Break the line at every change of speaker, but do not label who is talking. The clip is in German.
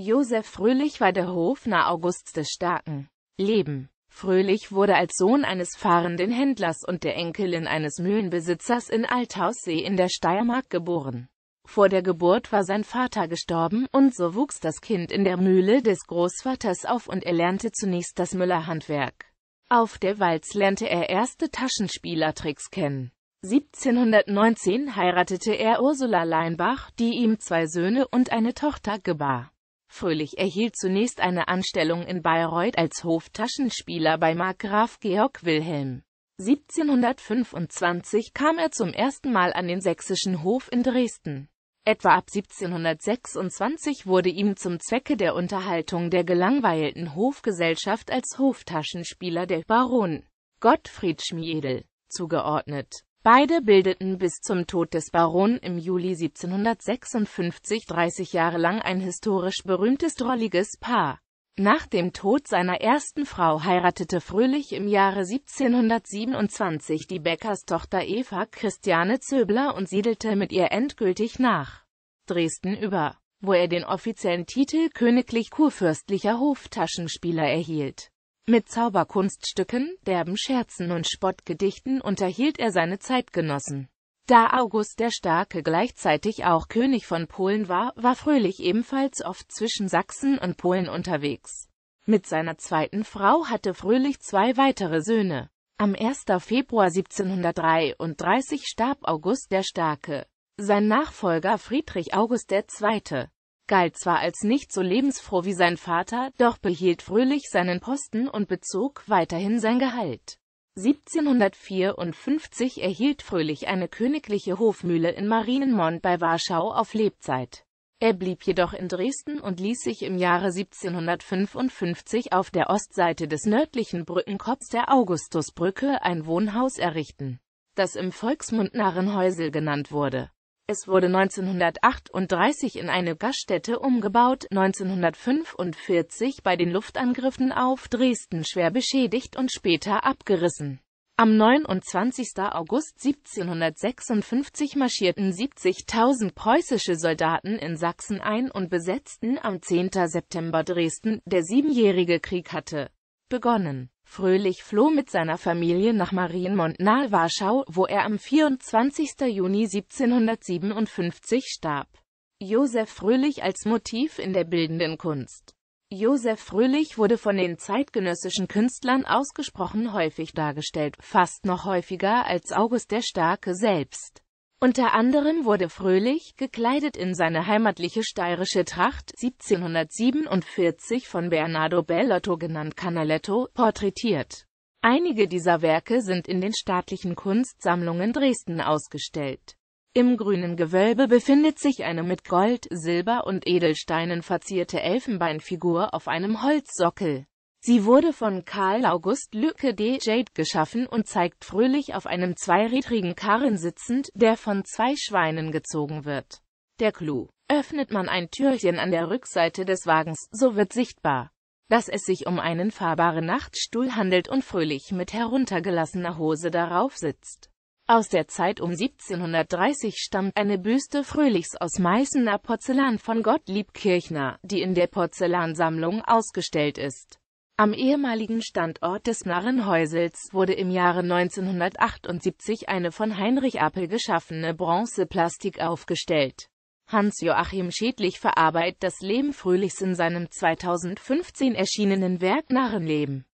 Josef Fröhlich war der Hofnarr August des Starken. Leben Fröhlich wurde als Sohn eines fahrenden Händlers und der Enkelin eines Mühlenbesitzers in Althaussee in der Steiermark geboren. Vor der Geburt war sein Vater gestorben und so wuchs das Kind in der Mühle des Großvaters auf und er lernte zunächst das Müllerhandwerk. Auf der Walz lernte er erste Taschenspielertricks kennen. 1719 heiratete er Ursula Leinbach, die ihm zwei Söhne und eine Tochter gebar. Fröhlich erhielt zunächst eine Anstellung in Bayreuth als Hoftaschenspieler bei Markgraf Georg Wilhelm. 1725 kam er zum ersten Mal an den sächsischen Hof in Dresden. Etwa ab 1726 wurde ihm zum Zwecke der Unterhaltung der gelangweilten Hofgesellschaft als Hoftaschenspieler der Baron Gottfried Schmiedel zugeordnet. Beide bildeten bis zum Tod des Baron im Juli 1756 30 Jahre lang ein historisch berühmtes drolliges Paar. Nach dem Tod seiner ersten Frau heiratete Fröhlich im Jahre 1727 die Bäckerstochter Eva Christiane Zöbler und siedelte mit ihr endgültig nach Dresden über, wo er den offiziellen Titel Königlich-Kurfürstlicher Hoftaschenspieler erhielt mit Zauberkunststücken, derben Scherzen und Spottgedichten unterhielt er seine Zeitgenossen. Da August der Starke gleichzeitig auch König von Polen war, war Fröhlich ebenfalls oft zwischen Sachsen und Polen unterwegs. Mit seiner zweiten Frau hatte Fröhlich zwei weitere Söhne. Am 1. Februar 1733 starb August der Starke. Sein Nachfolger Friedrich August II galt zwar als nicht so lebensfroh wie sein Vater, doch behielt Fröhlich seinen Posten und bezog weiterhin sein Gehalt. 1754 erhielt Fröhlich eine königliche Hofmühle in Marienmond bei Warschau auf Lebzeit. Er blieb jedoch in Dresden und ließ sich im Jahre 1755 auf der Ostseite des nördlichen Brückenkopfs der Augustusbrücke ein Wohnhaus errichten, das im Volksmund Narrenhäusel genannt wurde. Es wurde 1938 in eine Gaststätte umgebaut, 1945 bei den Luftangriffen auf Dresden schwer beschädigt und später abgerissen. Am 29. August 1756 marschierten 70.000 preußische Soldaten in Sachsen ein und besetzten am 10. September Dresden, der Siebenjährige Krieg hatte begonnen. Fröhlich floh mit seiner Familie nach Marienmont nahe Warschau, wo er am 24. Juni 1757 starb. Josef Fröhlich als Motiv in der bildenden Kunst Josef Fröhlich wurde von den zeitgenössischen Künstlern ausgesprochen häufig dargestellt, fast noch häufiger als August der Starke selbst. Unter anderem wurde Fröhlich, gekleidet in seine heimatliche steirische Tracht, 1747 von Bernardo Bellotto genannt Canaletto, porträtiert. Einige dieser Werke sind in den staatlichen Kunstsammlungen Dresden ausgestellt. Im grünen Gewölbe befindet sich eine mit Gold, Silber und Edelsteinen verzierte Elfenbeinfigur auf einem Holzsockel. Sie wurde von Karl August Lücke Jade geschaffen und zeigt fröhlich auf einem zweirädrigen Karren sitzend, der von zwei Schweinen gezogen wird. Der Clou. Öffnet man ein Türchen an der Rückseite des Wagens, so wird sichtbar, dass es sich um einen fahrbaren Nachtstuhl handelt und fröhlich mit heruntergelassener Hose darauf sitzt. Aus der Zeit um 1730 stammt eine Büste Fröhlichs aus Meißener Porzellan von Gottlieb Kirchner, die in der Porzellansammlung ausgestellt ist. Am ehemaligen Standort des Narrenhäusels wurde im Jahre 1978 eine von Heinrich Appel geschaffene Bronzeplastik aufgestellt. Hans-Joachim Schädlich verarbeitet das Leben Fröhlichs in seinem 2015 erschienenen Werk Narrenleben.